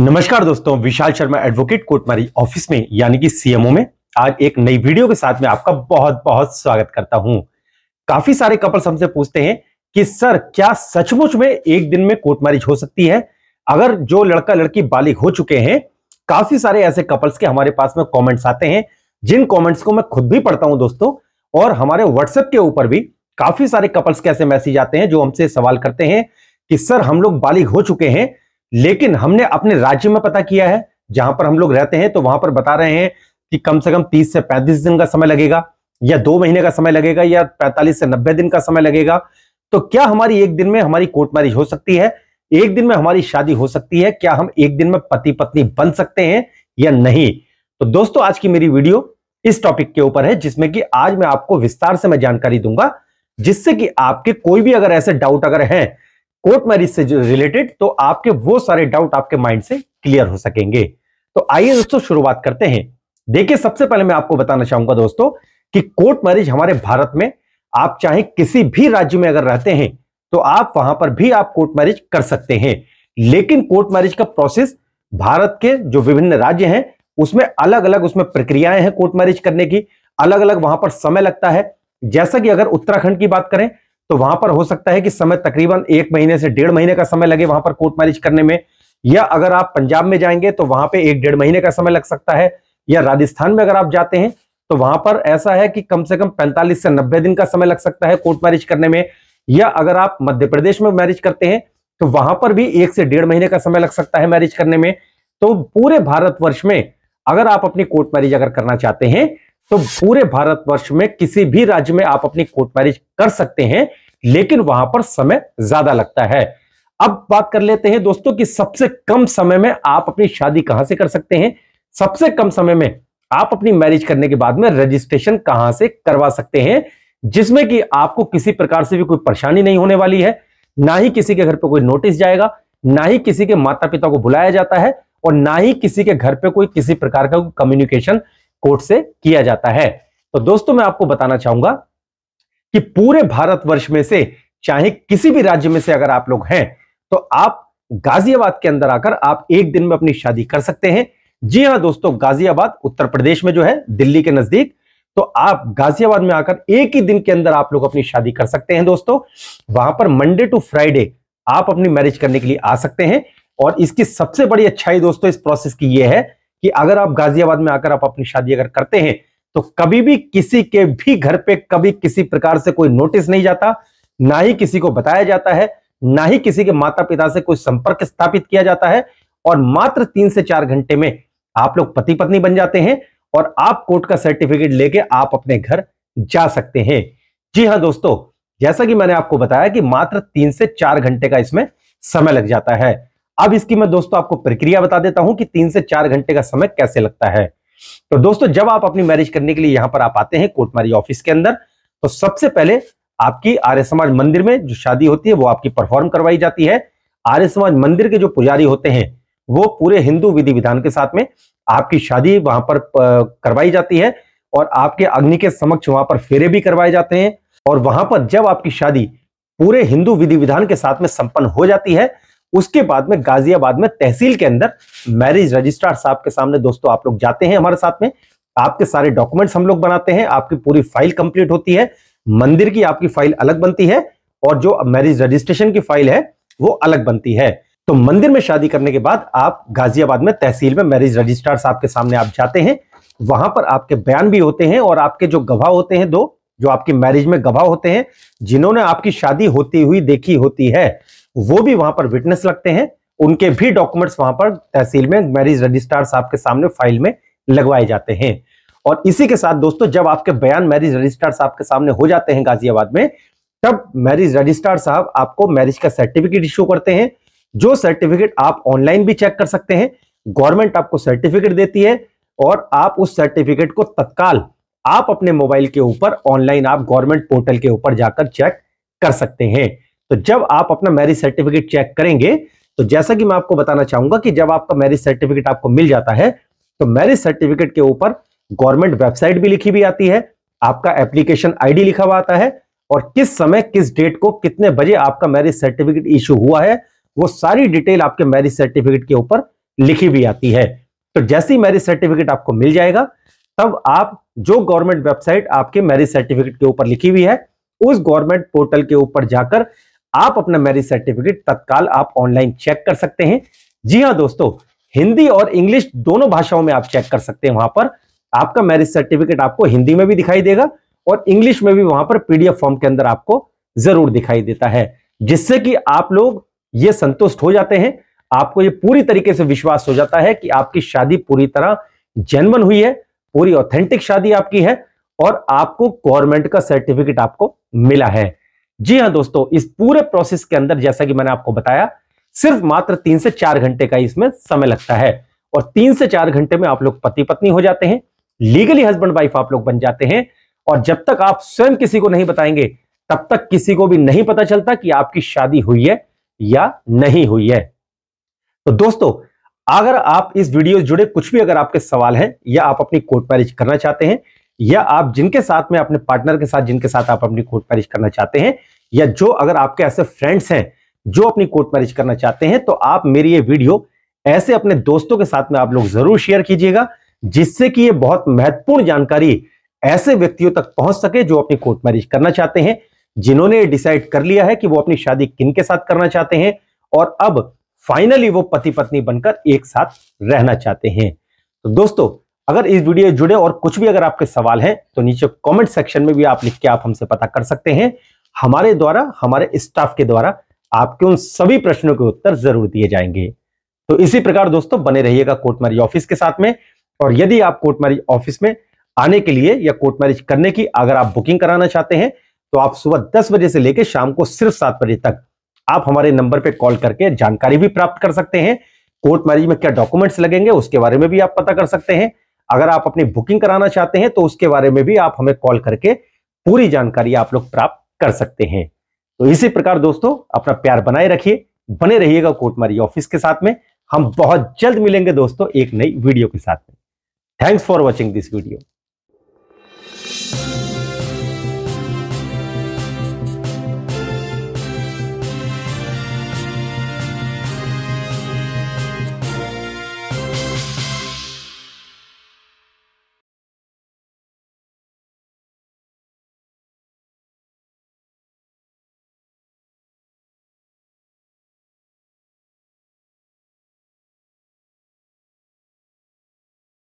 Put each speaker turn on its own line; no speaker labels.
नमस्कार दोस्तों विशाल शर्मा एडवोकेट कोटमारी ऑफिस में यानी कि सीएमओ में आज एक नई वीडियो के साथ में आपका बहुत बहुत स्वागत करता हूं काफी सारे कपल्स हमसे पूछते हैं कि सर क्या सचमुच में एक दिन में कोर्ट मैरिज हो सकती है अगर जो लड़का लड़की बालिग हो चुके हैं काफी सारे ऐसे कपल्स के हमारे पास में कॉमेंट्स आते हैं जिन कॉमेंट्स को मैं खुद भी पढ़ता हूं दोस्तों और हमारे व्हाट्सएप के ऊपर भी काफी सारे कपल्स के ऐसे मैसेज आते हैं जो हमसे सवाल करते हैं कि सर हम लोग बालिग हो चुके हैं लेकिन हमने अपने राज्य में पता किया है जहां पर हम लोग रहते हैं तो वहां पर बता रहे हैं कि कम से कम 30 से 35 दिन का समय लगेगा या दो महीने का समय लगेगा या 45 से 90 दिन का समय लगेगा तो क्या हमारी एक दिन में हमारी कोर्ट मैरिज हो सकती है एक दिन में हमारी शादी हो सकती है क्या हम एक दिन में पति पत्नी बन सकते हैं या नहीं तो दोस्तों आज की मेरी वीडियो इस टॉपिक के ऊपर है जिसमें कि आज मैं आपको विस्तार से मैं जानकारी दूंगा जिससे कि आपके कोई भी अगर ऐसे डाउट अगर हैं कोर्ट मैरिज से रिलेटेड तो आपके वो सारे डाउट आपके माइंड से क्लियर हो सकेंगे तो आइए दोस्तों शुरुआत करते हैं देखिए सबसे पहले मैं आपको बताना चाहूंगा दोस्तों कि कोर्ट मैरिज हमारे भारत में आप चाहे किसी भी राज्य में अगर रहते हैं तो आप वहां पर भी आप कोर्ट मैरिज कर सकते हैं लेकिन कोर्ट मैरिज का प्रोसेस भारत के जो विभिन्न राज्य हैं उसमें अलग अलग उसमें प्रक्रियाएं हैं कोर्ट मैरिज करने की अलग अलग वहां पर समय लगता है जैसा कि अगर उत्तराखंड की बात करें तो वहां पर हो सकता है कि समय तकरीबन एक महीने से डेढ़ महीने का समय लगे वहां पर कोर्ट मैरिज करने में या अगर आप पंजाब में जाएंगे तो वहां पे एक डेढ़ महीने का समय लग सकता है या राजस्थान में अगर आप जाते हैं तो वहां पर ऐसा है कि कम से कम 45 से 90 दिन का समय लग सकता है कोर्ट मैरिज करने में या अगर आप मध्य प्रदेश में मैरिज करते हैं तो वहां पर भी एक से डेढ़ महीने का समय लग सकता है मैरिज करने में तो पूरे भारतवर्ष में अगर आप अपनी कोर्ट मैरिज अगर करना चाहते हैं तो पूरे भारतवर्ष में किसी भी राज्य में आप अपनी कोर्ट मैरिज कर सकते हैं लेकिन वहां पर समय ज्यादा लगता है अब बात कर लेते हैं दोस्तों कि सबसे कम समय में आप अपनी शादी कहां से कर सकते हैं सबसे कम समय में आप अपनी मैरिज करने के बाद में रजिस्ट्रेशन कहां से करवा सकते हैं जिसमें कि आपको किसी प्रकार से भी कोई परेशानी नहीं होने वाली है ना ही किसी के घर पर कोई नोटिस जाएगा ना ही किसी के माता पिता को बुलाया जाता है और ना ही किसी के घर पे कोई किसी प्रकार का कम्युनिकेशन कोर्ट से किया जाता है तो दोस्तों मैं आपको बताना चाहूंगा कि पूरे भारतवर्ष में से चाहे किसी भी राज्य में से अगर आप लोग हैं तो आप गाजियाबाद के अंदर आकर आप एक दिन में अपनी शादी कर सकते हैं जी हाँ दोस्तों गाजियाबाद उत्तर प्रदेश में जो है दिल्ली के नजदीक तो आप गाजियाबाद में आकर एक ही दिन के अंदर आप लोग अपनी शादी कर सकते हैं दोस्तों वहां पर मंडे टू फ्राइडे आप अपनी मैरिज करने के लिए आ सकते हैं और इसकी सबसे बड़ी अच्छाई दोस्तों इस प्रोसेस की यह है कि अगर आप गाजियाबाद में आकर आप अपनी शादी अगर करते हैं तो कभी भी किसी के भी घर पे कभी किसी प्रकार से कोई नोटिस नहीं जाता ना ही किसी को बताया जाता है ना ही किसी के माता पिता से कोई संपर्क स्थापित किया जाता है और मात्र तीन से चार घंटे में आप लोग पति पत्नी बन जाते हैं और आप कोर्ट का सर्टिफिकेट लेके आप अपने घर जा सकते हैं जी हाँ दोस्तों जैसा कि मैंने आपको बताया कि मात्र तीन से चार घंटे का इसमें समय लग जाता है अब इसकी मैं दोस्तों आपको प्रक्रिया बता देता हूं कि तीन से चार घंटे का समय कैसे लगता है तो दोस्तों जब आप अपनी मैरिज करने के लिए यहां पर आप आते हैं कोटमारी ऑफिस के अंदर तो सबसे पहले आपकी आर्य समाज मंदिर में जो शादी होती है वो आपकी परफॉर्म करवाई जाती है आर्य समाज मंदिर के जो पुजारी होते हैं वो पूरे हिंदू विधि विधान के साथ में आपकी शादी वहां पर करवाई जाती है और आपके अग्नि के समक्ष वहां पर फेरे भी करवाए जाते हैं और वहां पर जब आपकी शादी पूरे हिंदू विधि विधान के साथ में संपन्न हो जाती है उसके बाद में गाजियाबाद में तहसील के अंदर मैरिज रजिस्ट्रार साहब के सामने दोस्तों आप लोग जाते हैं हमारे साथ में आपके सारे डॉक्यूमेंट्स हम लोग बनाते हैं आपकी पूरी फाइल कंप्लीट होती है मंदिर की आपकी फाइल अलग बनती है और जो मैरिज रजिस्ट्रेशन की फाइल है वो अलग बनती है तो मंदिर में शादी करने के बाद आप गाजियाबाद में तहसील में मैरिज रजिस्ट्रार साहब के सामने आप जाते हैं वहां पर आपके बयान भी होते हैं और आपके जो गवाह होते हैं दो जो आपकी मैरिज में गवाह होते हैं जिन्होंने आपकी शादी होती हुई देखी होती है वो भी वहां पर विटनेस लगते हैं उनके भी डॉक्यूमेंट्स वहां पर तहसील में मैरिज रजिस्ट्रार साहब के सामने फाइल में लगवाए जाते हैं और इसी के साथ दोस्तों जब आपके बयान मैरिज रजिस्ट्रार साहब के सामने हो जाते हैं गाजियाबाद में तब मैरिज रजिस्ट्रार साहब आपको मैरिज का सर्टिफिकेट इश्यू करते हैं जो सर्टिफिकेट आप ऑनलाइन भी चेक कर सकते हैं गवर्नमेंट आपको सर्टिफिकेट देती है और आप उस सर्टिफिकेट को तत्काल आप अपने मोबाइल के ऊपर ऑनलाइन आप गवर्नमेंट पोर्टल के ऊपर जाकर चेक कर सकते हैं तो जब आप अपना मैरिज सर्टिफिकेट चेक करेंगे तो जैसा कि मैं आपको बताना चाहूंगा कि जब आपका मैरिज सर्टिफिकेट आपको मिल जाता है तो मैरिज सर्टिफिकेट के ऊपर गवर्नमेंट वेबसाइट भी लिखी भी आती है आपका एप्लीकेशन आईडी लिखा हुआ आता है और किस समय किस डेट को कितने बजे आपका मैरिज सर्टिफिकेट इश्यू हुआ है वो सारी डिटेल आपके मैरिज सर्टिफिकेट के ऊपर लिखी भी आती है तो जैसे ही मैरिज सर्टिफिकेट आपको मिल जाएगा तब आप जो गवर्नमेंट वेबसाइट आपके मैरिज सर्टिफिकेट के ऊपर लिखी हुई है उस गवर्नमेंट पोर्टल के ऊपर जाकर आप अपना मैरिज सर्टिफिकेट तत्काल आप ऑनलाइन चेक कर सकते हैं जी हाँ दोस्तों हिंदी और इंग्लिश दोनों भाषाओं में आप चेक कर सकते हैं वहां पर आपका मैरिज सर्टिफिकेट आपको हिंदी में भी दिखाई देगा और इंग्लिश में भी वहां पर पीडीएफ फॉर्म के अंदर आपको जरूर दिखाई देता है जिससे कि आप लोग ये संतुष्ट हो जाते हैं आपको ये पूरी तरीके से विश्वास हो जाता है कि आपकी शादी पूरी तरह जन्मन हुई है पूरी ऑथेंटिक शादी आपकी है और आपको गवर्नमेंट का सर्टिफिकेट आपको मिला है जी हाँ दोस्तों इस पूरे प्रोसेस के अंदर जैसा कि मैंने आपको बताया सिर्फ मात्र तीन से चार घंटे का इसमें समय लगता है और तीन से चार घंटे में आप लोग पति पत्नी हो जाते हैं लीगली हस्बैंड वाइफ आप लोग बन जाते हैं और जब तक आप स्वयं किसी को नहीं बताएंगे तब तक किसी को भी नहीं पता चलता कि आपकी शादी हुई है या नहीं हुई है तो दोस्तों अगर आप इस वीडियो से जुड़े कुछ भी अगर आपके सवाल हैं या आप अपनी कोर्ट मैरिज करना चाहते हैं या आप जिनके साथ में अपने पार्टनर के साथ जिनके साथ आप अपनी कोर्ट मैरिज करना चाहते हैं या जो अगर आपके ऐसे फ्रेंड्स हैं जो अपनी कोर्ट मैरिज करना चाहते हैं तो आप मेरी ये वीडियो ऐसे अपने दोस्तों के साथ में आप लोग जरूर शेयर कीजिएगा जिससे कि ये बहुत महत्वपूर्ण जानकारी ऐसे व्यक्तियों तक पहुंच सके जो अपनी कोर्ट मैरिज करना चाहते हैं जिन्होंने डिसाइड कर लिया है कि वो अपनी शादी किन के साथ करना चाहते हैं और अब फाइनली वो पति पत्नी बनकर एक साथ रहना चाहते हैं तो दोस्तों अगर इस वीडियो जुड़े और कुछ भी अगर आपके सवाल है तो नीचे कमेंट सेक्शन में भी आप लिख के आप हमसे पता कर सकते हैं हमारे द्वारा हमारे स्टाफ के द्वारा आपके उन सभी प्रश्नों के उत्तर जरूर दिए जाएंगे तो इसी प्रकार दोस्तों बने रहिएगा कोटमारी ऑफिस के साथ में और यदि आप कोटमारी ऑफिस में आने के लिए या कोर्ट मैरिज करने की अगर आप बुकिंग कराना चाहते हैं तो आप सुबह दस बजे से लेकर शाम को सिर्फ सात बजे तक आप हमारे नंबर पर कॉल करके जानकारी भी प्राप्त कर सकते हैं कोर्ट मैरिज में क्या डॉक्यूमेंट्स लगेंगे उसके बारे में भी आप पता कर सकते हैं अगर आप अपनी बुकिंग कराना चाहते हैं तो उसके बारे में भी आप हमें कॉल करके पूरी जानकारी आप लोग प्राप्त कर सकते हैं तो इसी प्रकार दोस्तों अपना प्यार बनाए रखिए बने रहिएगा कोटमारी ऑफिस के साथ में हम बहुत जल्द मिलेंगे दोस्तों एक नई वीडियो के साथ में thanks for watching this video